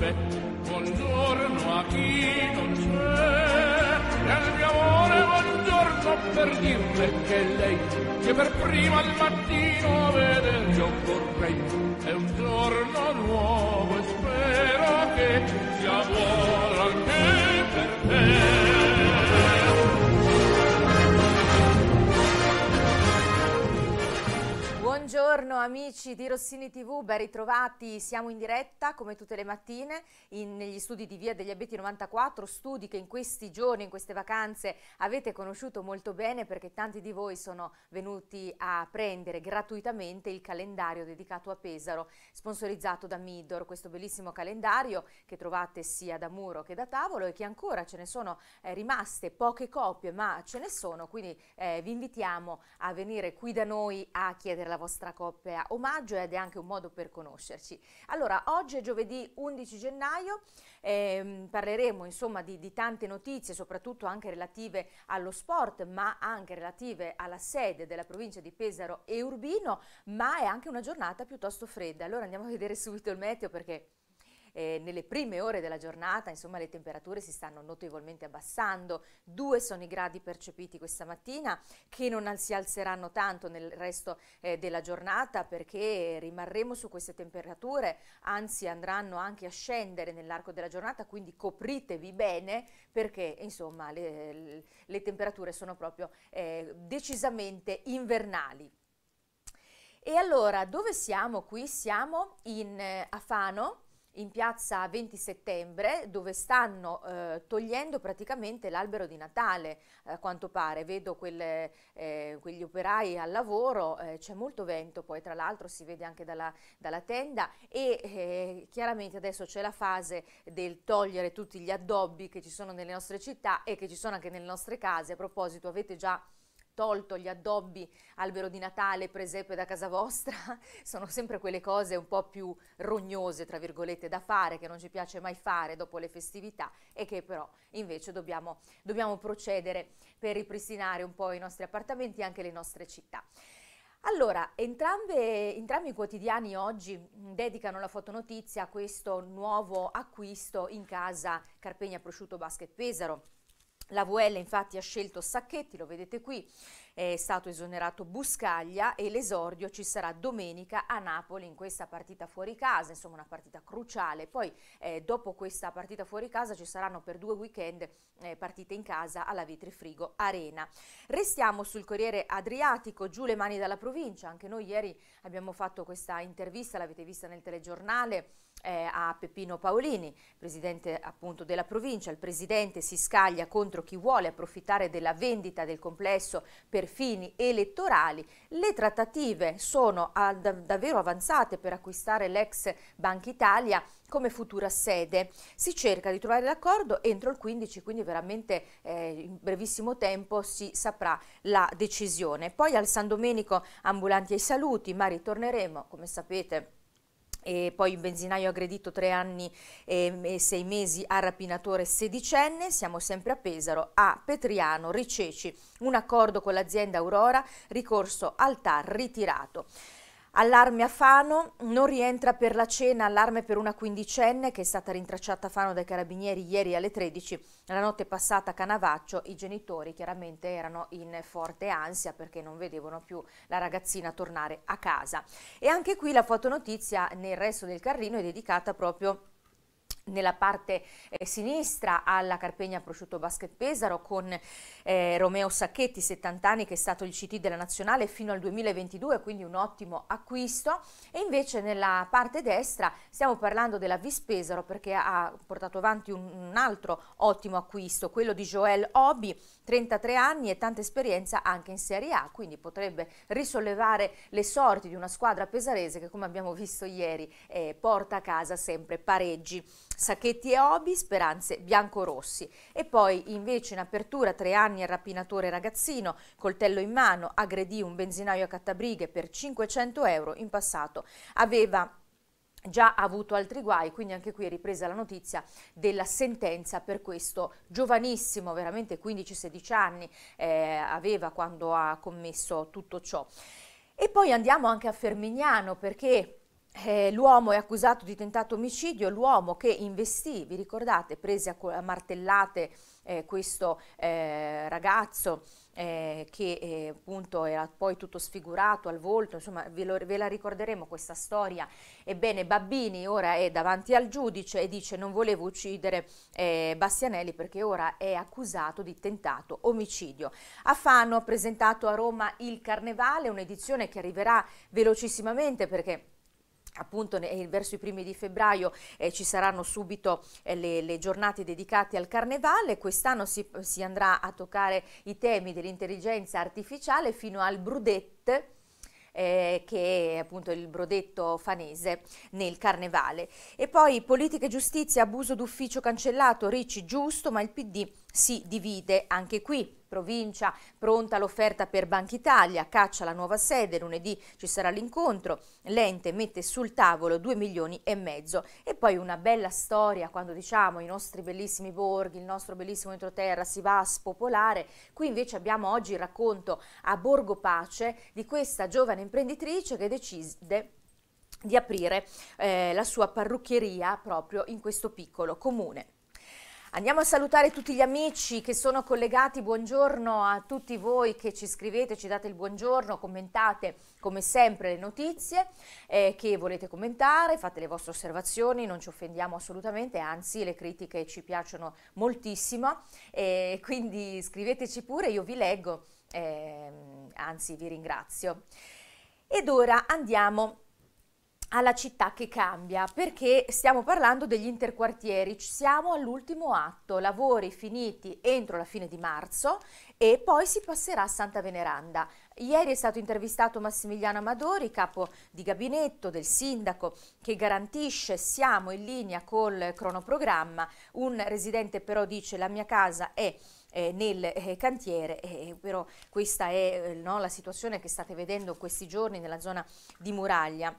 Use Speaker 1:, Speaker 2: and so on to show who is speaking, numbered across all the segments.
Speaker 1: perfetti. Buongiorno a chi non c'è, al mio amore buongiorno per dirle che lei, che per prima al mattino vedervi io vorrei, è un giorno nuovo. amici di Rossini TV, ben ritrovati. Siamo in diretta come tutte le mattine in, negli studi di Via degli Abeti 94, studi che in questi giorni, in queste vacanze avete conosciuto molto bene perché tanti di voi sono venuti a prendere gratuitamente il calendario dedicato a Pesaro, sponsorizzato da Midor, questo bellissimo calendario che trovate sia da muro che da tavolo e che ancora ce ne sono eh, rimaste poche copie, ma ce ne sono, quindi eh, vi invitiamo a venire qui da noi a chiedere la vostra coppia o omaggio ed è anche un modo per conoscerci. Allora, oggi è giovedì 11 gennaio, ehm, parleremo insomma di, di, tante notizie, soprattutto anche relative allo sport, ma anche relative alla sede della provincia di Pesaro e Urbino, ma è anche una giornata piuttosto fredda. Allora andiamo a vedere subito il meteo perché eh, nelle prime ore della giornata, insomma le temperature si stanno notevolmente abbassando, due sono i gradi percepiti questa mattina che non si alzeranno tanto nel resto eh, della giornata perché rimarremo su queste temperature, anzi andranno anche a scendere nell'arco della giornata, quindi copritevi bene perché insomma le, le temperature sono proprio eh, decisamente invernali. E allora dove siamo qui? Siamo in, eh, a Fano, in piazza 20 settembre dove stanno eh, togliendo praticamente l'albero di Natale a eh, quanto pare vedo quelle, eh, quegli operai al lavoro eh, c'è molto vento poi tra l'altro si vede anche dalla, dalla tenda e eh, chiaramente adesso c'è la fase del togliere tutti gli addobbi che ci sono nelle nostre città e che ci sono anche nelle nostre case a proposito avete già tolto gli addobbi, albero di Natale, presepe da casa vostra, sono sempre quelle cose un po' più rognose, tra virgolette, da fare, che non ci piace mai fare dopo le festività e che però invece dobbiamo, dobbiamo procedere per ripristinare un po' i nostri appartamenti e anche le nostre città. Allora, entrambe, entrambi i quotidiani oggi dedicano la fotonotizia a questo nuovo acquisto in casa Carpegna Prosciutto Basket Pesaro la VL infatti ha scelto Sacchetti, lo vedete qui, è stato esonerato Buscaglia e l'esordio ci sarà domenica a Napoli in questa partita fuori casa, insomma una partita cruciale. Poi eh, dopo questa partita fuori casa ci saranno per due weekend eh, partite in casa alla Vitrifrigo Arena. Restiamo sul Corriere Adriatico, giù le mani dalla provincia, anche noi ieri abbiamo fatto questa intervista, l'avete vista nel telegiornale, eh, a Peppino Paolini, presidente appunto della provincia. Il presidente si scaglia contro chi vuole approfittare della vendita del complesso per fini elettorali. Le trattative sono ad, davvero avanzate per acquistare l'ex Banca Italia come futura sede. Si cerca di trovare l'accordo entro il 15, quindi veramente eh, in brevissimo tempo si saprà la decisione. Poi al San Domenico ambulanti ai saluti, ma ritorneremo, come sapete, e poi un benzinaio aggredito tre anni e sei mesi a rapinatore sedicenne, siamo sempre a Pesaro, a Petriano, Riceci, un accordo con l'azienda Aurora, ricorso al TAR ritirato. Allarme a Fano, non rientra per la cena, allarme per una quindicenne che è stata rintracciata a Fano dai carabinieri ieri alle 13, la notte passata a Canavaccio, i genitori chiaramente erano in forte ansia perché non vedevano più la ragazzina tornare a casa. E anche qui la fotonotizia nel resto del carrino è dedicata proprio nella parte eh, sinistra alla Carpegna Prosciutto Basket Pesaro con eh, Romeo Sacchetti, 70 anni, che è stato il CT della nazionale fino al 2022, quindi un ottimo acquisto. E invece nella parte destra stiamo parlando della Vispesaro perché ha portato avanti un, un altro ottimo acquisto, quello di Joel Obi, 33 anni e tanta esperienza anche in Serie A, quindi potrebbe risollevare le sorti di una squadra pesarese che come abbiamo visto ieri eh, porta a casa sempre pareggi. Sacchetti e Obi, speranze biancorossi. E poi invece in apertura tre anni Giovanni, rapinatore ragazzino, coltello in mano, aggredì un benzinaio a Cattabrighe per 500 euro in passato. Aveva già avuto altri guai, quindi anche qui è ripresa la notizia della sentenza per questo giovanissimo, veramente 15-16 anni eh, aveva quando ha commesso tutto ciò. E poi andiamo anche a Fermignano perché eh, l'uomo è accusato di tentato omicidio, l'uomo che investì, vi ricordate, prese a martellate eh, questo eh, ragazzo eh, che eh, appunto era poi tutto sfigurato al volto, insomma ve, lo, ve, la ricorderemo questa storia. Ebbene Babbini ora è davanti al giudice e dice non volevo uccidere eh, Bastianelli perché ora è accusato di tentato omicidio. A Fano ha presentato a Roma il Carnevale, un'edizione che arriverà velocissimamente perché appunto eh, verso i primi di febbraio eh, ci saranno subito eh, le, le, giornate dedicate al carnevale, quest'anno si, si andrà a toccare i temi dell'intelligenza artificiale fino al brudette. Eh, che è appunto il brodetto fanese nel carnevale. E poi politica e giustizia, abuso d'ufficio cancellato, Ricci giusto, ma il PD si divide anche qui provincia, pronta l'offerta per Banca Italia, caccia la nuova sede, lunedì ci sarà l'incontro, l'ente mette sul tavolo 2 milioni e mezzo. E poi una bella storia quando diciamo i nostri bellissimi borghi, il nostro bellissimo entroterra si va a spopolare, qui invece abbiamo oggi il racconto a Borgo Pace di questa giovane imprenditrice che decide di aprire eh, la sua parrucchieria proprio in questo piccolo comune. Andiamo a salutare tutti gli amici che sono collegati, buongiorno a tutti voi che ci scrivete, ci date il buongiorno, commentate come sempre le notizie eh, che volete commentare, fate le vostre osservazioni, non ci offendiamo assolutamente, anzi le critiche ci piacciono moltissimo, eh, quindi scriveteci pure, io vi leggo, eh, anzi vi ringrazio. Ed ora andiamo alla città che cambia, perché stiamo parlando degli interquartieri, siamo all'ultimo atto, lavori finiti entro la fine di marzo e poi si passerà a Santa Veneranda. Ieri è stato intervistato Massimiliano Amadori, capo di gabinetto del sindaco, che garantisce siamo in linea col cronoprogramma. Un residente però dice la mia casa è eh, nel eh, cantiere, eh, però questa è eh, no, la situazione che state vedendo questi giorni nella zona di Muraglia.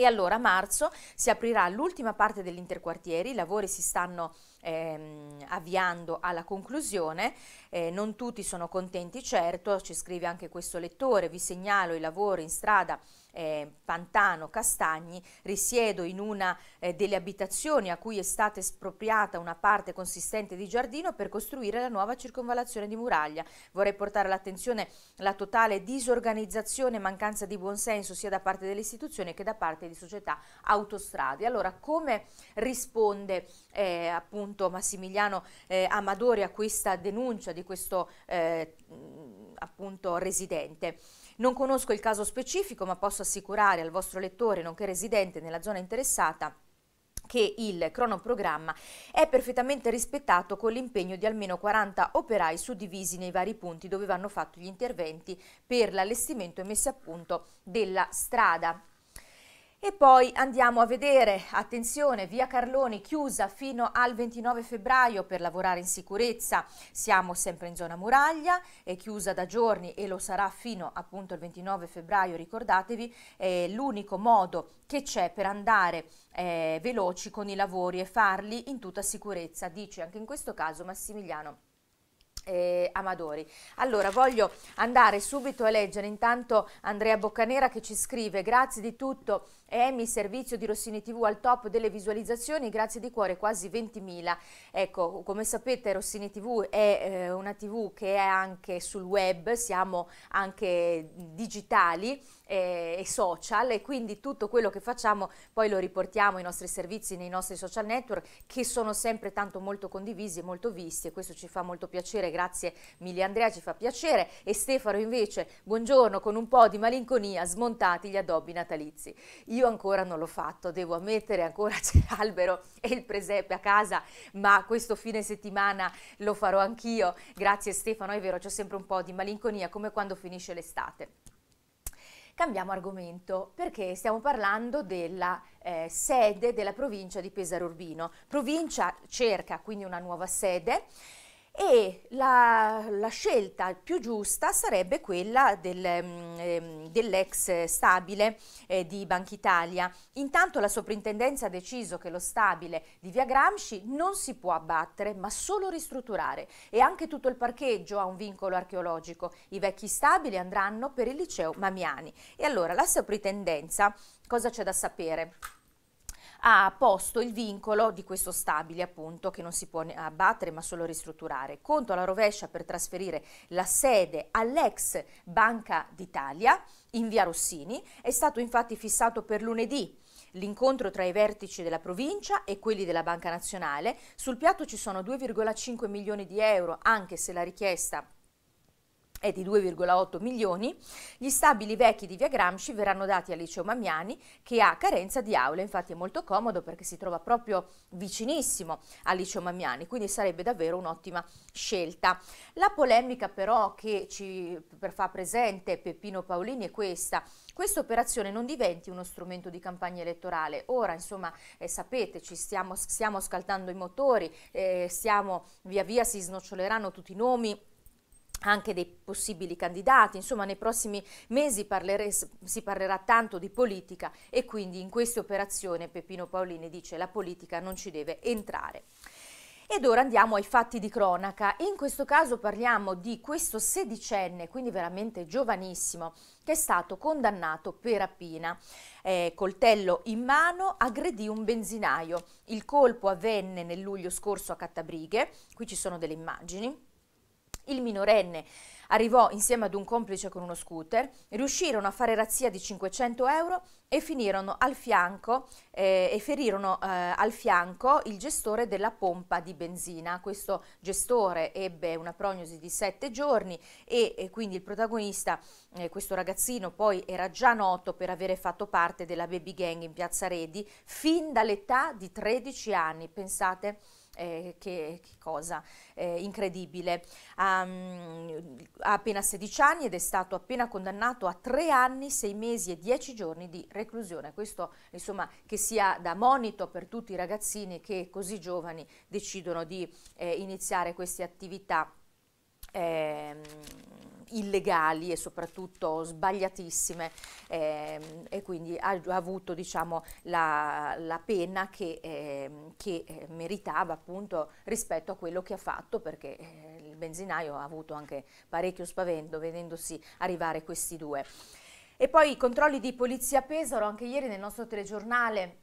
Speaker 1: E allora a marzo si aprirà l'ultima parte dell'interquartieri, i lavori si stanno ehm, avviando alla conclusione. Eh, non tutti sono contenti, certo, ci scrive anche questo lettore, vi segnalo i lavori in strada eh, Pantano Castagni, risiedo in una eh, delle abitazioni a cui è stata espropriata una parte consistente di giardino per costruire la nuova circonvallazione di Muraglia. Vorrei portare all'attenzione la totale disorganizzazione e mancanza di buonsenso sia da parte delle istituzioni che da parte di società autostrade. Allora, come risponde eh, appunto appunto Massimiliano eh, Amadori a questa denuncia di questo eh, appunto residente. Non conosco il caso specifico ma posso assicurare al vostro lettore nonché residente nella zona interessata che il cronoprogramma è perfettamente rispettato con l'impegno di almeno 40 operai suddivisi nei vari punti dove vanno fatti gli interventi per l'allestimento e messa a punto della strada. E poi andiamo a vedere, attenzione, via Carloni chiusa fino al 29 febbraio per lavorare in sicurezza, siamo sempre in zona muraglia, è chiusa da giorni e lo sarà fino appunto al 29 febbraio, ricordatevi, è l'unico modo che c'è per andare eh, veloci con i lavori e farli in tutta sicurezza, dice anche in questo caso Massimiliano eh, Amadori. Allora voglio andare subito a leggere intanto Andrea Boccanera che ci scrive grazie di tutto e Emi, servizio di Rossini TV al top delle visualizzazioni, grazie di cuore quasi 20.000. Ecco, come sapete Rossini TV è eh, una TV che è anche sul web, siamo anche digitali eh, e social e quindi tutto quello che facciamo poi lo riportiamo ai nostri servizi nei nostri social network che sono sempre tanto molto condivisi e molto visti e questo ci fa molto piacere, grazie mille Andrea, ci fa piacere e Stefano invece, buongiorno con un po' di malinconia, smontati gli addobbi natalizi. Io io ancora non l'ho fatto, devo ammettere, ancora c'è l'albero e il presepe a casa, ma questo fine settimana lo farò anch'io. Grazie Stefano, è vero, c'è sempre un po' di malinconia, come quando finisce l'estate. Cambiamo argomento perché stiamo parlando della eh, sede della provincia di Pesaro Urbino. Provincia cerca quindi una nuova sede e la, la, scelta più giusta sarebbe quella del, ehm, dell'ex stabile eh, di Banca Italia. Intanto la soprintendenza ha deciso che lo stabile di Via Gramsci non si può abbattere ma solo ristrutturare e anche tutto il parcheggio ha un vincolo archeologico. I vecchi stabili andranno per il liceo Mamiani. E allora la soprintendenza cosa c'è da sapere? ha posto il vincolo di questo stabile appunto che non si può abbattere ma solo ristrutturare. Conto alla rovescia per trasferire la sede all'ex Banca d'Italia in via Rossini è stato infatti fissato per lunedì. L'incontro tra i vertici della provincia e quelli della Banca Nazionale, sul piatto ci sono 2,5 milioni di euro, anche se la richiesta è di 2,8 milioni, gli stabili vecchi di via Gramsci verranno dati al liceo Mamiani che ha carenza di aule, infatti è molto comodo perché si trova proprio vicinissimo al liceo Mamiani, quindi sarebbe davvero un'ottima scelta. La polemica però che ci fa presente Peppino Paolini è questa, questa operazione non diventi uno strumento di campagna elettorale, ora insomma eh, sapete ci stiamo, stiamo, scaldando i motori, eh, stiamo, via via si snoccioleranno tutti i nomi, anche dei possibili candidati, insomma nei prossimi mesi parlere, si parlerà tanto di politica e quindi in questa operazione Peppino Paolini dice la politica non ci deve entrare. Ed ora andiamo ai fatti di cronaca. In questo caso parliamo di questo sedicenne, quindi veramente giovanissimo, che è stato condannato per rapina. Eh, coltello in mano aggredì un benzinaio. Il colpo avvenne nel luglio scorso a Cattabrighe, qui ci sono delle immagini il minorenne arrivò insieme ad un complice con uno scooter, riuscirono a fare razzia di 500 euro e, finirono al fianco, eh, e ferirono eh, al fianco il gestore della pompa di benzina. Questo gestore ebbe una prognosi di 7 giorni e, e quindi il protagonista, eh, questo ragazzino, poi era già noto per avere fatto parte della baby gang in Piazza Redi fin dall'età di 13 anni. Pensate eh, che, che, cosa eh, incredibile. Um, ha appena 16 anni ed è stato appena condannato a 3 anni, 6 mesi e 10 giorni di reclusione. Questo insomma che sia da monito per tutti i ragazzini che così giovani decidono di eh, iniziare queste attività. Eh, illegali e soprattutto sbagliatissime ehm, e quindi ha, ha avuto diciamo, la, la, pena che, ehm, che eh, meritava appunto rispetto a quello che ha fatto perché eh, il benzinaio ha avuto anche parecchio spavento vedendosi arrivare questi due. E poi i controlli di Polizia Pesaro, anche ieri nel nostro telegiornale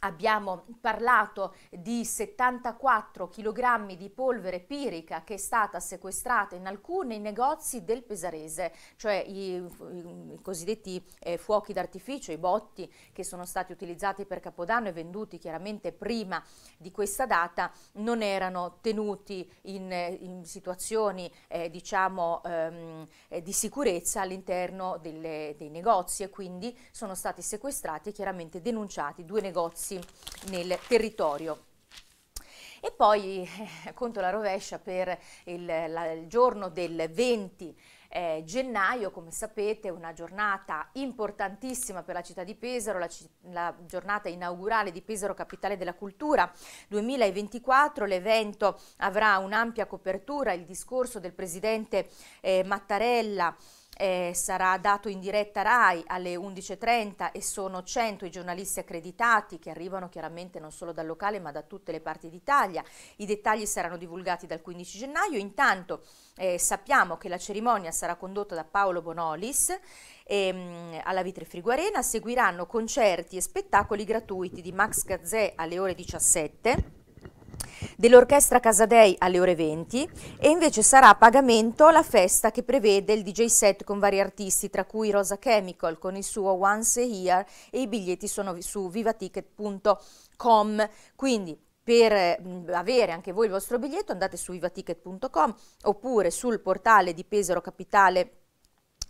Speaker 1: Abbiamo parlato di 74 kg di polvere pirica che è stata sequestrata in alcuni negozi del Pesarese, cioè i, i cosiddetti eh, fuochi d'artificio, i botti che sono stati utilizzati per Capodanno e venduti chiaramente prima di questa data, non erano tenuti in, in situazioni eh, diciamo, ehm, eh, di sicurezza all'interno dei negozi e quindi sono stati sequestrati e chiaramente denunciati due negozi immersi nel territorio. E poi eh, conto la rovescia per il, la, il giorno del 20 eh, gennaio, come sapete, una giornata importantissima per la città di Pesaro, la, la giornata inaugurale di Pesaro Capitale della Cultura 2024. L'evento avrà un'ampia copertura, il discorso del presidente eh, Mattarella eh, sarà dato in diretta RAI alle 11.30 e sono 100 i giornalisti accreditati che arrivano chiaramente non solo dal locale ma da tutte le parti d'Italia. I dettagli saranno divulgati dal 15 gennaio. Intanto eh, sappiamo che la cerimonia sarà condotta da Paolo Bonolis ehm, alla Vitre Friguarena. Seguiranno concerti e spettacoli gratuiti di Max Gazzè alle ore 17 dell'Orchestra Casadei alle ore 20 e invece sarà a pagamento la festa che prevede il DJ set con vari artisti, tra cui Rosa Chemical con il suo Once a Year e i biglietti sono su vivaticket.com. Quindi per avere anche voi il vostro biglietto andate su vivaticket.com oppure sul portale di Pesaro Capitale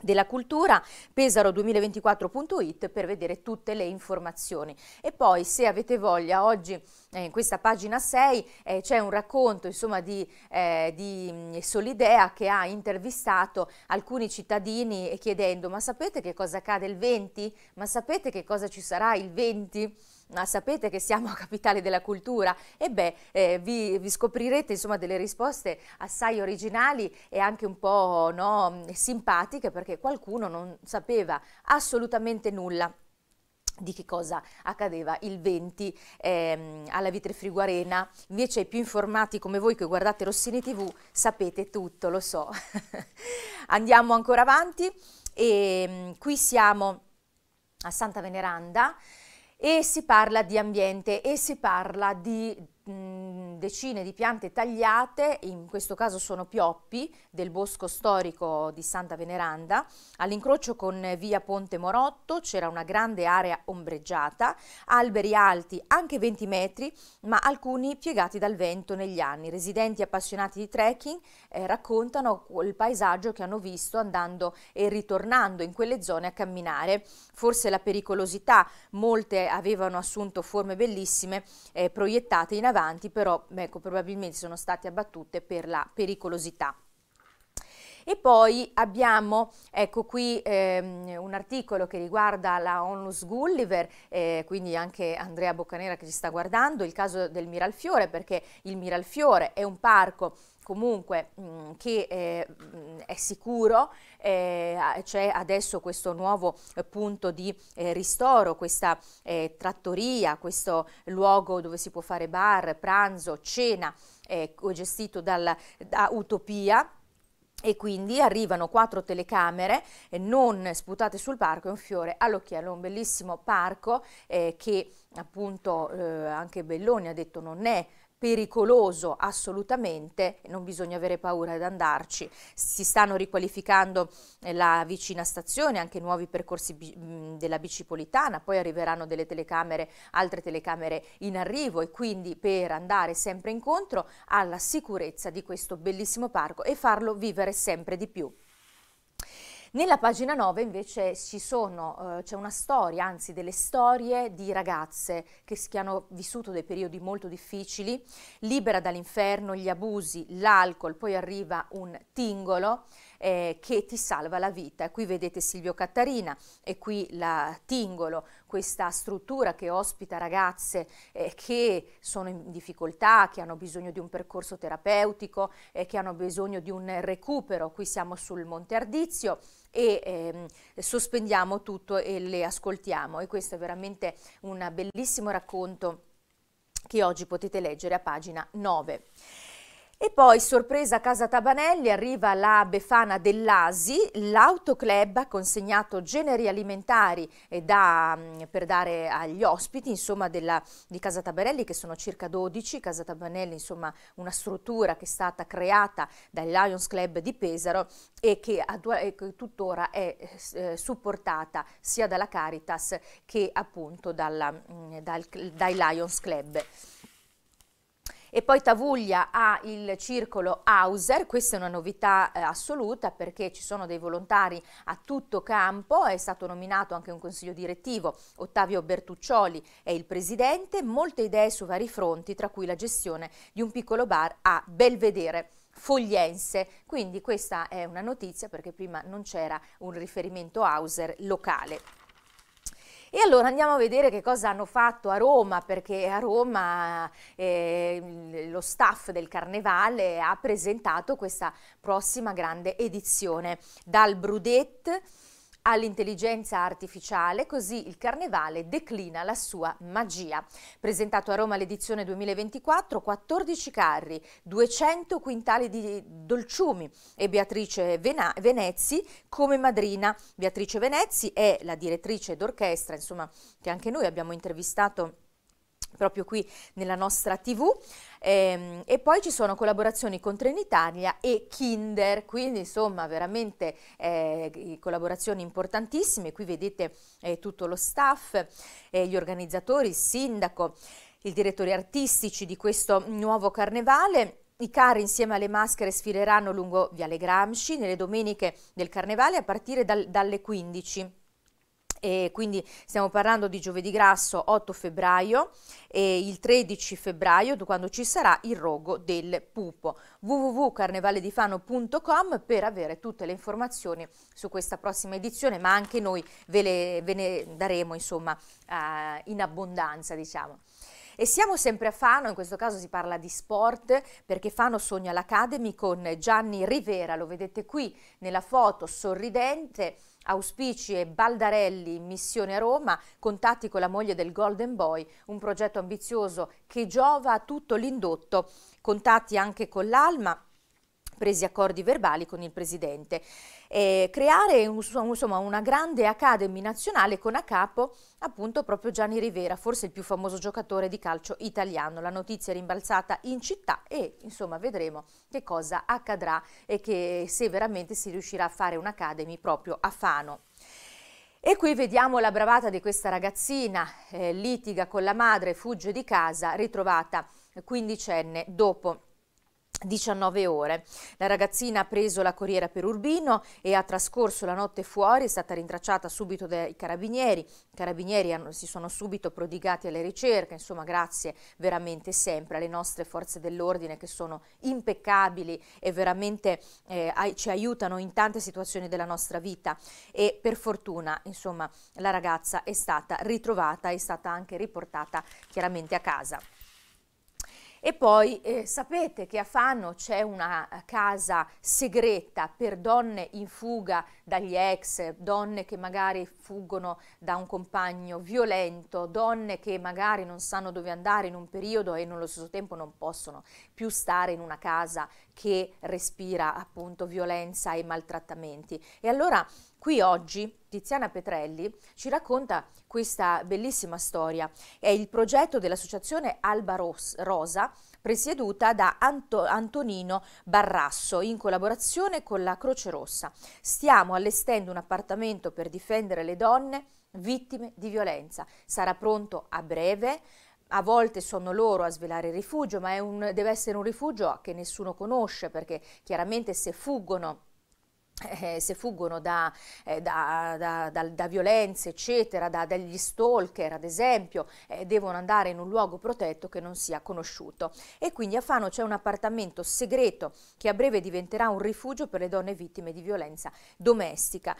Speaker 1: della cultura, pesaro2024.it per vedere tutte le informazioni. E poi se avete voglia, oggi eh, in questa pagina 6 eh, c'è un racconto insomma, di, eh, di, mm, Solidea che ha intervistato alcuni cittadini chiedendo ma sapete che cosa accade il 20? Ma sapete che cosa ci sarà il 20? ma sapete che siamo capitale della cultura? E beh, eh, vi, vi, scoprirete insomma delle risposte assai originali e anche un po' no, simpatiche perché qualcuno non sapeva assolutamente nulla di che cosa accadeva il 20 ehm, alla Vitre Friguarena. Invece i più informati come voi che guardate Rossini TV sapete tutto, lo so. Andiamo ancora avanti e ehm, qui siamo a Santa Veneranda e si parla di ambiente e si parla di decine di piante tagliate, in questo caso sono pioppi del bosco storico di Santa Veneranda, all'incrocio con via Ponte Morotto c'era una grande area ombreggiata, alberi alti anche 20 metri, ma alcuni piegati dal vento negli anni. Residenti appassionati di trekking eh, raccontano il paesaggio che hanno visto andando e ritornando in quelle zone a camminare. Forse la pericolosità, molte avevano assunto forme bellissime eh, proiettate in avanti avanti, però ecco, probabilmente sono state abbattute per la pericolosità. E poi abbiamo, ecco qui ehm, un articolo che riguarda la Onlus Gulliver, eh, quindi anche Andrea Boccanera che ci sta guardando, il caso del Miralfiore, perché il Miralfiore è un parco comunque mh, mm, che eh, mh, è sicuro, eh, c'è adesso questo nuovo eh, punto di eh, ristoro, questa eh, trattoria, questo luogo dove si può fare bar, pranzo, cena, eh, gestito dal, da Utopia, e quindi arrivano quattro telecamere non sputate sul parco, è un fiore all'occhiello, un bellissimo parco eh, che appunto eh, anche Belloni ha detto non è pericoloso assolutamente, non bisogna avere paura ad andarci. Si stanno riqualificando eh, la vicina stazione, anche nuovi percorsi della bicipolitana, poi arriveranno delle telecamere, altre telecamere in arrivo e quindi per andare sempre incontro alla sicurezza di questo bellissimo parco e farlo vivere sempre di più. Nella pagina 9 invece ci sono, eh, c'è una storia, anzi delle storie di ragazze che, che hanno vissuto dei periodi molto difficili, libera dall'inferno, gli abusi, l'alcol, poi arriva un tingolo eh, che ti salva la vita. Qui vedete Silvio Cattarina e qui la Tingolo, questa struttura che ospita ragazze eh, che sono in difficoltà, che hanno bisogno di un percorso terapeutico, eh, che hanno bisogno di un recupero. Qui siamo sul Monte Ardizio e ehm, sospendiamo tutto e le ascoltiamo e questo è veramente un bellissimo racconto che oggi potete leggere a pagina 9. E poi, sorpresa a casa Tabanelli, arriva la Befana dell'Asi, l'autoclub ha consegnato generi alimentari da, mm, per dare agli ospiti insomma, della, di Casa Tabanelli, che sono circa 12. Casa Tabanelli, insomma, una struttura che è stata creata dal Lions Club di Pesaro e che, e che tuttora è eh, eh, supportata sia dalla Caritas che appunto dalla, mh, mm, dal, dai Lions Club. E poi Tavuglia ha il circolo Hauser, questa è una novità eh, assoluta perché ci sono dei volontari a tutto campo, è stato nominato anche un consiglio direttivo, Ottavio Bertuccioli è il presidente, molte idee su vari fronti, tra cui la gestione di un piccolo bar a Belvedere. Fogliense. Quindi questa è una notizia perché prima non c'era un riferimento Hauser locale. E allora andiamo a vedere che cosa hanno fatto a Roma, perché a Roma eh, lo staff del Carnevale ha presentato questa prossima grande edizione. Dal Brudette all'intelligenza artificiale, così il carnevale declina la sua magia. Presentato a Roma l'edizione 2024, 14 carri, 200 quintali di dolciumi e Beatrice Vena Venezzi come madrina. Beatrice Venezzi è la direttrice d'orchestra, insomma, che anche noi abbiamo intervistato proprio qui nella nostra tv e, ehm, e poi ci sono collaborazioni con Trenitalia e Kinder quindi insomma veramente eh, collaborazioni importantissime qui vedete eh, tutto lo staff eh, gli organizzatori il sindaco il direttore artistici di questo nuovo carnevale i carri insieme alle maschere sfileranno lungo Viale Gramsci nelle domeniche del carnevale a partire dal, dalle 15 e quindi stiamo parlando di giovedì grasso 8 febbraio e il 13 febbraio quando ci sarà il rogo del pupo www.carnevaledifano.com per avere tutte le informazioni su questa prossima edizione ma anche noi ve, le, ve ne daremo insomma uh, in abbondanza diciamo. E siamo sempre a Fano, in questo caso si parla di sport, perché Fano sogna l'Academy con Gianni Rivera, lo vedete qui nella foto, sorridente, Auspici e Baldarelli in missione a Roma, contatti con la moglie del Golden Boy, un progetto ambizioso che giova a tutto l'indotto, contatti anche con l'Alma, presi accordi verbali con il Presidente eh, creare un, insomma, una grande academy nazionale con a capo appunto proprio Gianni Rivera, forse il più famoso giocatore di calcio italiano. La notizia è rimbalzata in città e insomma vedremo che cosa accadrà e che se veramente si riuscirà a fare un'academy proprio a Fano. E qui vediamo la bravata di questa ragazzina, eh, litiga con la madre, fugge di casa, ritrovata quindicenne dopo 19 ore. La ragazzina ha preso la corriera per Urbino e ha trascorso la notte fuori, è stata rintracciata subito dai carabinieri, i carabinieri hanno, si sono subito prodigati alle ricerche, insomma grazie veramente sempre alle nostre forze dell'ordine che sono impeccabili e veramente eh, ci aiutano in tante situazioni della nostra vita e per fortuna insomma la ragazza è stata ritrovata, è stata anche riportata chiaramente a casa. E poi eh, sapete che a Fano c'è una eh, casa segreta per donne in fuga dagli ex, donne che magari fuggono da un compagno violento, donne che magari non sanno dove andare in un periodo e nello stesso tempo non possono più stare in una casa che respira appunto violenza e maltrattamenti. E allora Qui oggi Tiziana Petrelli ci racconta questa bellissima storia. È il progetto dell'associazione Alba Ros Rosa, presieduta da Anto Antonino Barrasso, in collaborazione con la Croce Rossa. Stiamo allestendo un appartamento per difendere le donne vittime di violenza. Sarà pronto a breve. A volte sono loro a svelare il rifugio, ma un, deve essere un rifugio che nessuno conosce perché chiaramente se fuggono eh, se fuggono da, eh, da, da, da violenze, eccetera, dagli stalker, ad esempio, eh, devono andare in un luogo protetto che non sia conosciuto. E quindi a Fano c'è un appartamento segreto che a breve diventerà un rifugio per le donne vittime di violenza domestica.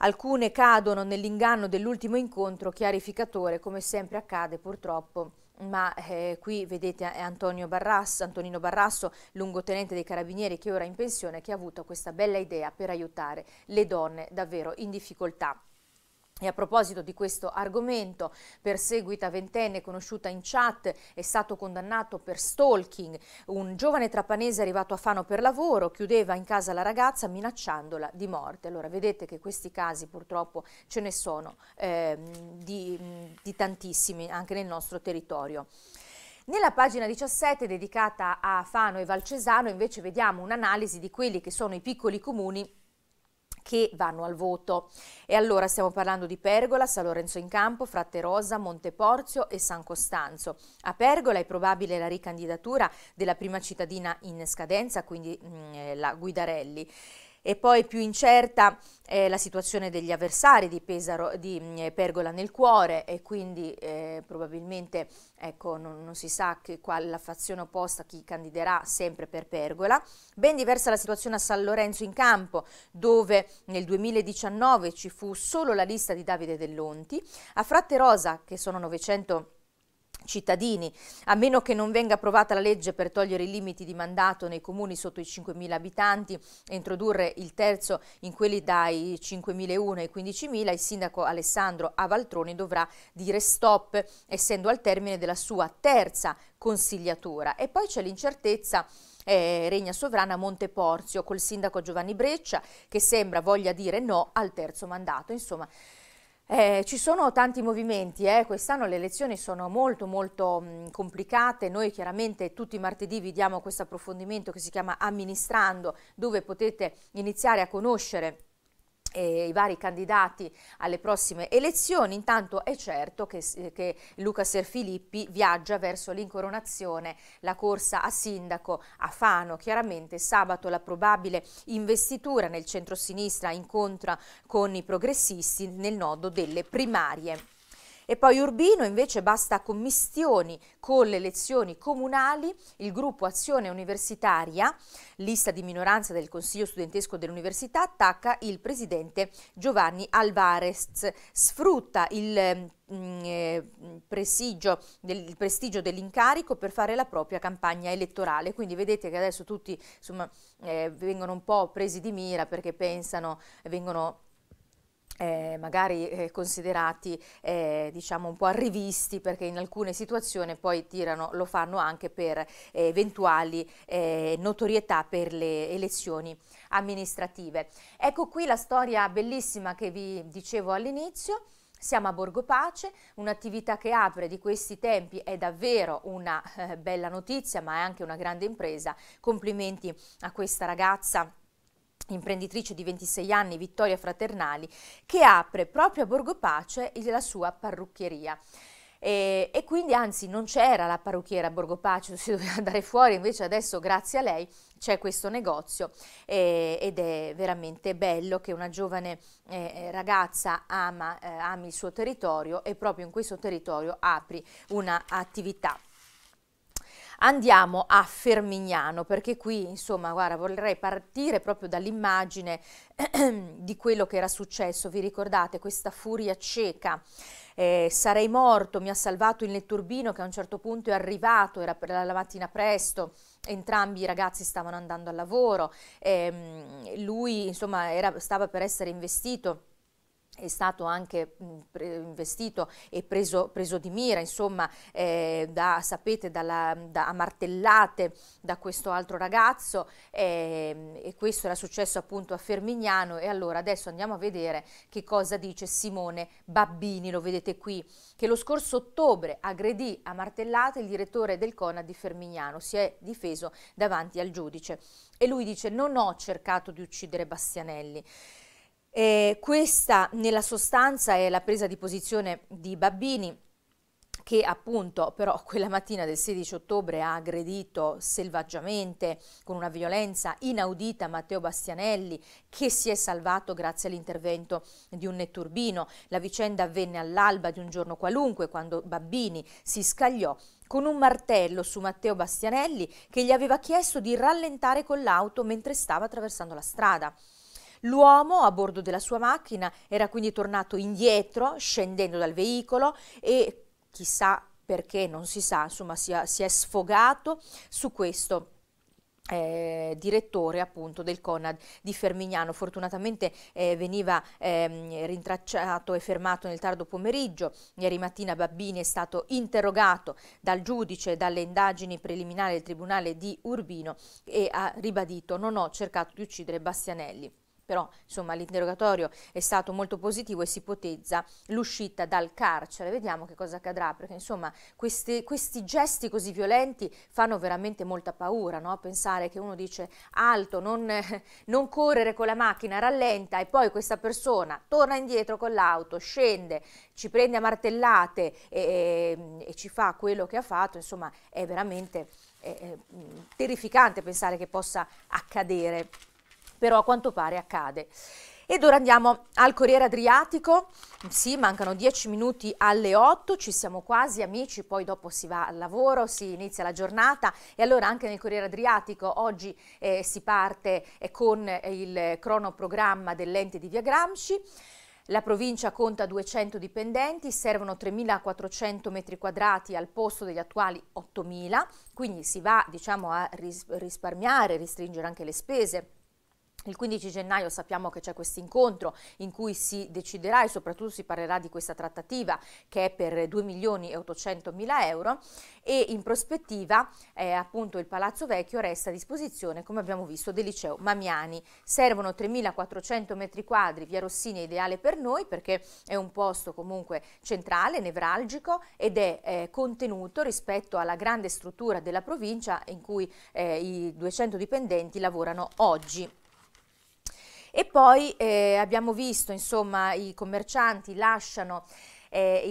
Speaker 1: Alcune cadono nell'inganno dell'ultimo incontro chiarificatore, come sempre accade purtroppo ma eh, qui vedete eh, Antonio Barrasso, Antonino Barrasso, lungotenente dei Carabinieri che ora è in pensione, che ha avuto questa bella idea per aiutare le donne davvero in difficoltà. E a proposito di questo argomento, perseguita ventenne conosciuta in chat, è stato condannato per stalking. Un giovane trapanese arrivato a Fano per lavoro chiudeva in casa la ragazza minacciandola di morte. Allora vedete che questi casi purtroppo ce ne sono eh, di, di tantissimi anche nel nostro territorio. Nella pagina 17 dedicata a Fano e Valcesano invece vediamo un'analisi di quelli che sono i piccoli comuni che vanno al voto. E allora stiamo parlando di Pergola, San Lorenzo in Campo, Fratte Rosa, Monteporzio e San Costanzo. A Pergola è probabile la ricandidatura della prima cittadina in scadenza, quindi mh, mm, eh, la Guidarelli e poi più incerta eh, la situazione degli avversari di, Pesaro, di mm, eh, Pergola nel cuore e quindi eh, probabilmente ecco, non, non, si sa che, qual, la fazione opposta chi candiderà sempre per Pergola. Ben diversa la situazione a San Lorenzo in campo dove nel 2019 ci fu solo la lista di Davide Dell'Onti, a Fratte Rosa che sono 900 cittadini, a meno che non venga approvata la legge per togliere i limiti di mandato nei comuni sotto i 5.000 abitanti e introdurre il terzo in quelli dai 5.001 ai 15.000, il sindaco Alessandro Avaltroni dovrà dire stop, essendo al termine della sua terza consigliatura. E poi c'è l'incertezza eh, regna sovrana a Monteporzio col sindaco Giovanni Breccia che sembra voglia dire no al terzo mandato. Insomma, eh, ci sono tanti movimenti, eh. quest'anno le elezioni sono molto molto mh, complicate, noi chiaramente tutti i martedì vi diamo questo approfondimento che si chiama Amministrando, dove potete iniziare a conoscere i vari candidati alle prossime elezioni. Intanto è certo che, che Luca Serfilippi viaggia verso l'incoronazione, la corsa a sindaco a Fano. Chiaramente sabato la probabile investitura nel centro-sinistra incontra con i progressisti nel nodo delle primarie. E poi Urbino invece basta commistioni con le elezioni comunali, il gruppo Azione Universitaria, lista di minoranza del Consiglio Studentesco dell'Università, attacca il presidente Giovanni Alvarez, sfrutta il mm, eh, prestigio, del, prestigio dell'incarico per fare la propria campagna elettorale. Quindi vedete che adesso tutti insomma, eh, vengono un po' presi di mira perché pensano, vengono eh, magari eh, considerati eh, diciamo un po' arrivisti perché in alcune situazioni poi tirano, lo fanno anche per eh, eventuali eh, notorietà per le elezioni amministrative. Ecco qui la storia bellissima che vi dicevo all'inizio. Siamo a Borgo Pace, un'attività che apre di questi tempi è davvero una eh, bella notizia ma è anche una grande impresa. Complimenti a questa ragazza imprenditrice di 26 anni Vittoria Fraternali, che apre proprio a Borgo Pace la sua parrucchieria. E, e, quindi anzi non c'era la parrucchiera a Borgo Pace, si doveva andare fuori, invece adesso grazie a lei c'è questo negozio eh, ed è veramente bello che una giovane eh, eh, ragazza ama, eh, ami il suo territorio e proprio in questo territorio apri un'attività. Andiamo a Fermignano perché qui insomma guarda vorrei partire proprio dall'immagine di quello che era successo, vi ricordate questa furia cieca? Eh, sarei morto, mi ha salvato il netturbino che a un certo punto è arrivato, era per la mattina presto, entrambi i ragazzi stavano andando al lavoro, ehm, lui insomma era, stava per essere investito è stato anche investito e preso, preso di mira, insomma, eh, da, sapete, dalla, da, a martellate da questo altro ragazzo eh, e questo era successo appunto a Fermignano e allora adesso andiamo a vedere che cosa dice Simone Babbini, lo vedete qui, che lo scorso ottobre aggredì a martellate il direttore del CONA di Fermignano, si è difeso davanti al giudice e lui dice non ho cercato di uccidere Bastianelli. Eh, questa nella sostanza è la presa di posizione di Babbini che appunto però quella mattina del 16 ottobre ha aggredito selvaggiamente con una violenza inaudita Matteo Bastianelli che si è salvato grazie all'intervento di un netturbino. La vicenda avvenne all'alba di un giorno qualunque quando Babbini si scagliò con un martello su Matteo Bastianelli che gli aveva chiesto di rallentare con l'auto mentre stava attraversando la strada. L'uomo a bordo della sua macchina era quindi tornato indietro, scendendo dal veicolo e chissà perché, non si sa, insomma si è, si è sfogato su questo. Eh, direttore appunto del CONAD di Fermignano. Fortunatamente eh, veniva eh, rintracciato e fermato nel tardo pomeriggio. Ieri mattina Babbini è stato interrogato dal giudice dalle indagini preliminari del Tribunale di Urbino e ha ribadito non ho cercato di uccidere Bastianelli però insomma l'interrogatorio è stato molto positivo e si ipotizza l'uscita dal carcere. Vediamo che cosa accadrà, perché insomma questi, questi gesti così violenti fanno veramente molta paura, no? pensare che uno dice alto, non, non correre con la macchina, rallenta e poi questa persona torna indietro con l'auto, scende, ci prende a martellate e, e, ci fa quello che ha fatto, insomma è veramente è, è, mm, terrificante pensare che possa accadere però a quanto pare accade. Ed ora andiamo al Corriere Adriatico, sì, mancano dieci minuti alle otto, ci siamo quasi amici, poi dopo si va al lavoro, si inizia la giornata e allora anche nel Corriere Adriatico oggi eh, si parte eh, con eh, il cronoprogramma dell'ente di Via Gramsci. La provincia conta 200 dipendenti, servono 3.400 metri quadrati al posto degli attuali 8.000, quindi si va diciamo, a risparmiare, restringere anche le spese il 15 gennaio sappiamo che c'è questo incontro in cui si deciderà e soprattutto si parlerà di questa trattativa che è per 2 milioni e 800 mila euro e in prospettiva eh, appunto il Palazzo Vecchio resta a disposizione come abbiamo visto del liceo Mamiani. Servono 3.400 metri quadri, via Rossini è ideale per noi perché è un posto comunque centrale, nevralgico ed è eh, contenuto rispetto alla grande struttura della provincia in cui eh, i 200 dipendenti lavorano oggi. E poi eh, abbiamo visto, insomma, i commercianti lasciano eh,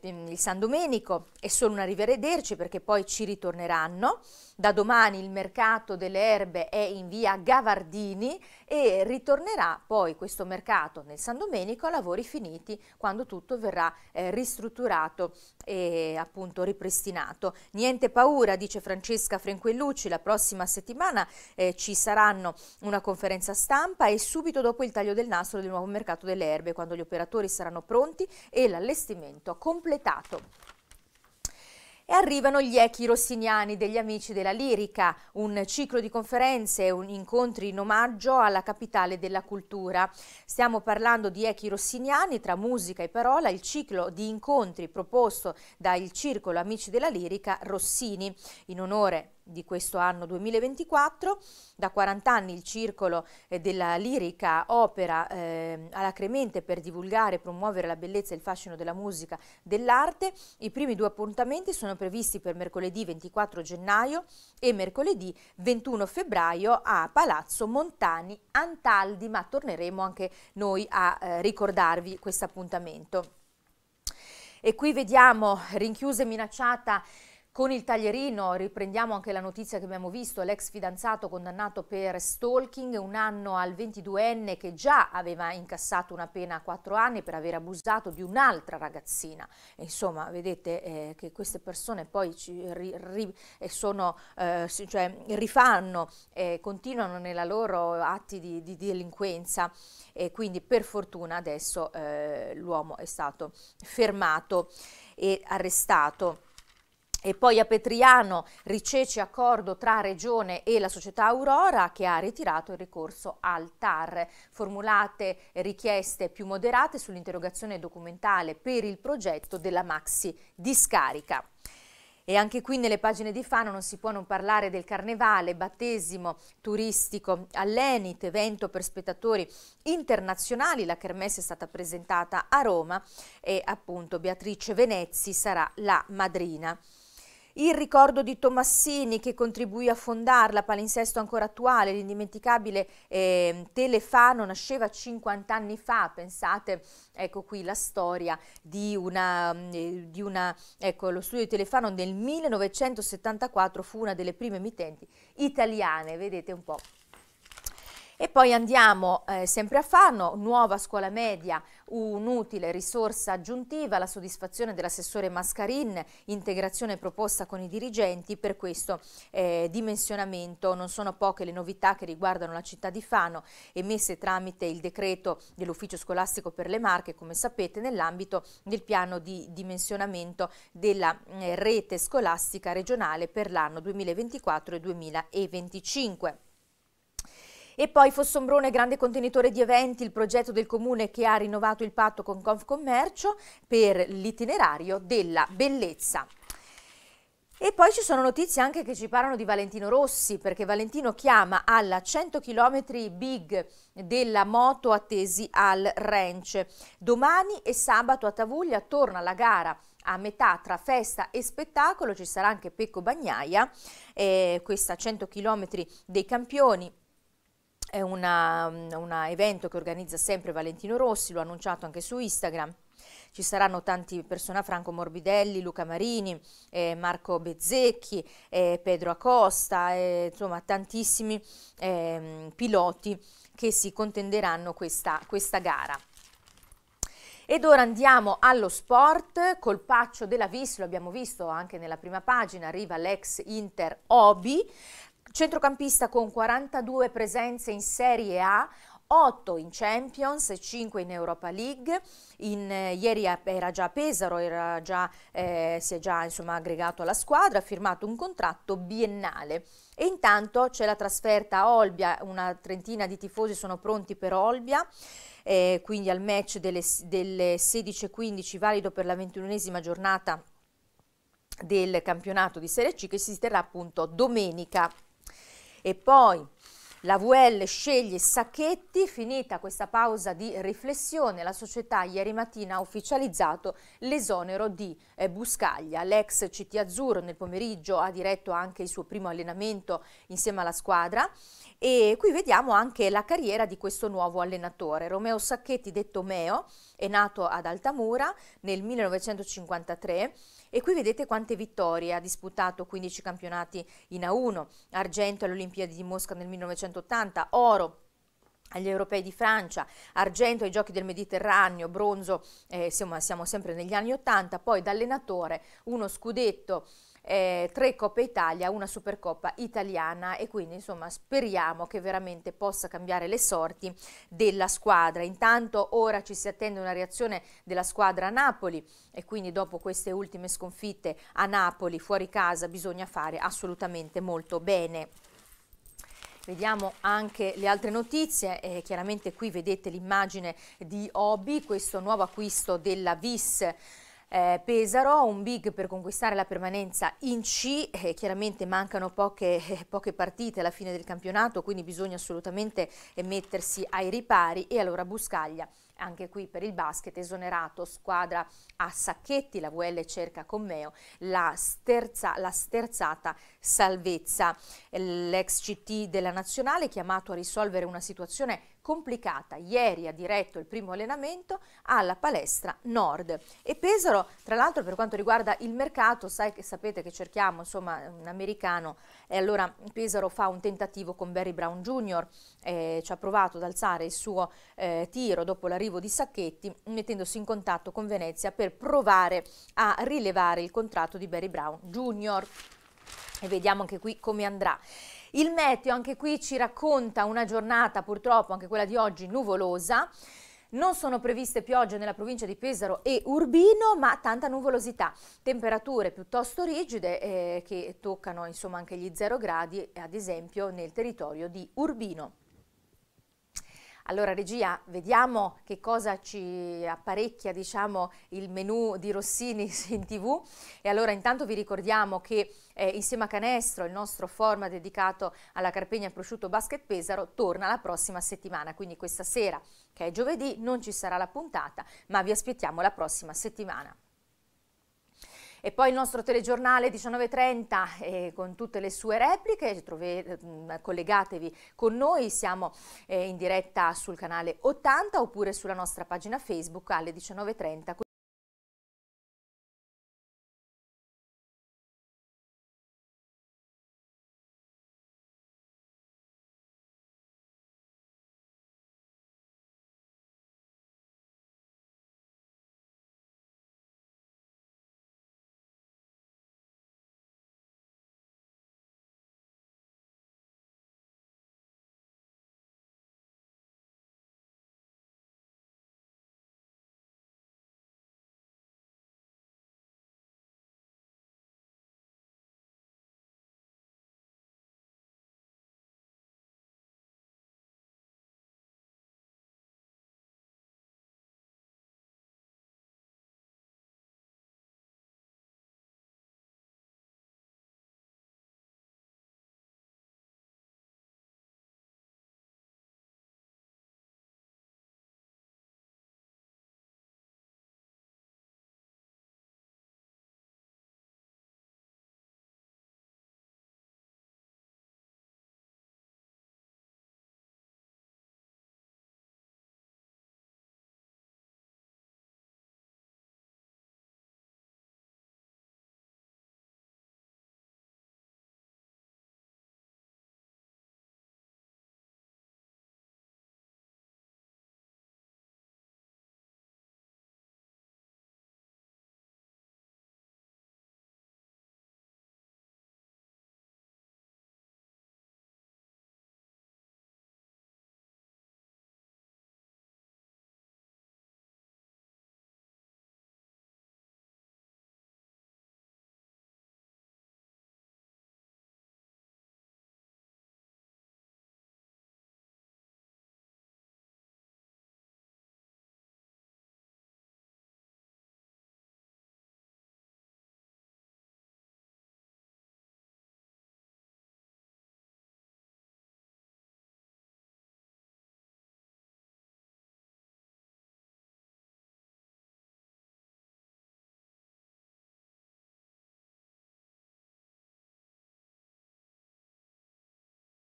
Speaker 1: il, mm, il, San Domenico, è solo una arrivederci perché poi ci ritorneranno. Da domani il mercato delle erbe è in via Gavardini e ritornerà poi questo mercato nel San Domenico a lavori finiti quando tutto verrà eh, ristrutturato e appunto ripristinato. Niente paura, dice Francesca Frenquellucci, la prossima settimana eh, ci saranno una conferenza stampa e subito dopo il taglio del nastro del nuovo mercato delle erbe quando gli operatori saranno pronti e l'allestimento investimento completato. E arrivano gli echi rossiniani degli amici della lirica, un ciclo di conferenze e incontri in omaggio alla capitale della cultura. Stiamo parlando di echi rossiniani tra musica e parola, il ciclo di incontri proposto dal circolo Amici della lirica Rossini in onore di questo anno 2024. Da 40 anni il circolo eh, della lirica opera eh, alla per divulgare e promuovere la bellezza e il fascino della musica dell'arte. I primi due appuntamenti sono previsti per mercoledì 24 gennaio e mercoledì 21 febbraio a Palazzo Montani Antaldi, ma torneremo anche noi a eh, ricordarvi questo appuntamento. E qui vediamo rinchiusa e minacciata con il taglierino riprendiamo anche la notizia che abbiamo visto, l'ex fidanzato condannato per stalking, un anno al 22enne che già aveva incassato una pena a 4 anni per aver abusato di un'altra ragazzina. Insomma, vedete eh, che queste persone poi ri, ri, eh, sono, eh, cioè, rifanno, eh, continuano nei loro atti di, di, delinquenza e quindi per fortuna adesso eh, l'uomo è stato fermato e arrestato. E poi a Petriano ricece accordo tra Regione e la società Aurora che ha ritirato il ricorso al TAR. Formulate richieste più moderate sull'interrogazione documentale per il progetto della maxi discarica. E anche qui nelle pagine di Fano non si può non parlare del carnevale, battesimo turistico all'Enit, evento per spettatori internazionali. La kermesse è stata presentata a Roma e appunto Beatrice Venezzi sarà la madrina. Il ricordo di Tomassini che contribuì a fondarla, palinsesto ancora attuale, l'indimenticabile eh, Telefano nasceva 50 anni fa, pensate, ecco qui la storia di una, mm, eh, di una ecco lo studio di Telefano nel 1974 fu una delle prime emittenti italiane, vedete un po' E poi andiamo eh, sempre a Fano, nuova scuola media, un'utile risorsa aggiuntiva, la soddisfazione dell'assessore Mascarin, integrazione proposta con i dirigenti per questo eh, dimensionamento. Non sono poche le novità che riguardano la città di Fano emesse tramite il decreto dell'ufficio scolastico per le Marche, come sapete, nell'ambito del piano di dimensionamento della eh, rete scolastica regionale per l'anno 2024 e 2025. E poi Fossombrone, grande contenitore di eventi, il progetto del comune che ha rinnovato il patto con Confcommercio per l'itinerario della bellezza. E poi ci sono notizie anche che ci parlano di Valentino Rossi, perché Valentino chiama alla 100 km big della moto attesi al ranch. Domani e sabato a Tavuglia torna la gara a metà tra festa e spettacolo, ci sarà anche Pecco Bagnaia, eh, questa 100 km dei campioni è un mm, evento che organizza sempre Valentino Rossi, l'ho annunciato anche su Instagram. Ci saranno tanti persone, Franco Morbidelli, Luca Marini, eh, Marco Bezzecchi, eh, Pedro Acosta, eh, insomma tantissimi ehm, piloti che si contenderanno questa, questa gara. Ed ora andiamo allo sport, colpaccio della Vis, lo abbiamo visto anche nella prima pagina, arriva l'ex Inter Obi, centrocampista con 42 presenze in Serie A, 8 in Champions, 5 in Europa League, in, eh, ieri era già Pesaro, era già, eh, si è già insomma, aggregato alla squadra, ha firmato un contratto biennale. E intanto c'è la trasferta a Olbia, una trentina di tifosi sono pronti per Olbia, eh, quindi al match delle, delle 16.15 valido per la ventunesima giornata del campionato di Serie C che si terrà appunto domenica e poi la VL sceglie Sacchetti, finita questa pausa di riflessione, la società ieri mattina ha ufficializzato l'esonero di eh, Buscaglia. L'ex CT Azzurro nel pomeriggio ha diretto anche il suo primo allenamento insieme alla squadra e qui vediamo anche la carriera di questo nuovo allenatore. Romeo Sacchetti, detto Meo, è nato ad Altamura nel 1953 e qui vedete quante vittorie ha disputato 15 campionati in A1, argento alle Olimpiadi di Mosca nel 1980, oro agli europei di Francia, argento ai giochi del Mediterraneo, bronzo, eh, insomma siamo sempre negli anni 80, poi da allenatore uno scudetto eh, tre Coppe Italia, una Supercoppa italiana e quindi insomma speriamo che veramente possa cambiare le sorti della squadra. Intanto ora ci si attende una reazione della squadra a Napoli e quindi dopo queste ultime sconfitte a Napoli fuori casa bisogna fare assolutamente molto bene. Vediamo anche le altre notizie, eh, chiaramente qui vedete l'immagine di Obi, questo nuovo acquisto della VIS eh, Pesaro, un big per conquistare la permanenza in C, eh, chiaramente mancano poche, eh, poche, partite alla fine del campionato, quindi bisogna assolutamente eh, mettersi ai ripari e allora Buscaglia. Anche qui per il basket esonerato squadra a sacchetti, la VL cerca con Meo la, sterza, la sterzata salvezza. L'ex CT della nazionale chiamato a risolvere una situazione complicata. Ieri ha diretto il primo allenamento alla palestra Nord. E Pesaro, tra l'altro per quanto riguarda il mercato, sai che, sapete che cerchiamo insomma, un americano e allora Pesaro fa un tentativo con Barry Brown Jr., eh, ci ha provato ad alzare il suo eh, tiro dopo l'arrivo di Sacchetti, mettendosi in contatto con Venezia per provare a rilevare il contratto di Barry Brown Jr. E vediamo anche qui come andrà. Il meteo anche qui ci racconta una giornata purtroppo, anche quella di oggi, nuvolosa. Non sono previste piogge nella provincia di Pesaro e Urbino, ma tanta nuvolosità. Temperature piuttosto rigide eh, che toccano insomma, anche gli 0 gradi, ad esempio nel territorio di Urbino. Allora regia, vediamo che cosa ci apparecchia diciamo, il menù di Rossini in tv e allora intanto vi ricordiamo che eh, insieme a Canestro il nostro format dedicato alla Carpegna Prosciutto Basket Pesaro torna la prossima settimana, quindi questa sera che è giovedì non ci sarà la puntata ma vi aspettiamo la prossima settimana. E poi il nostro telegiornale 19.30 eh, con tutte le sue repliche, trove, mm, collegatevi con noi, siamo eh, in diretta sul canale 80 oppure sulla nostra pagina Facebook alle 19.30.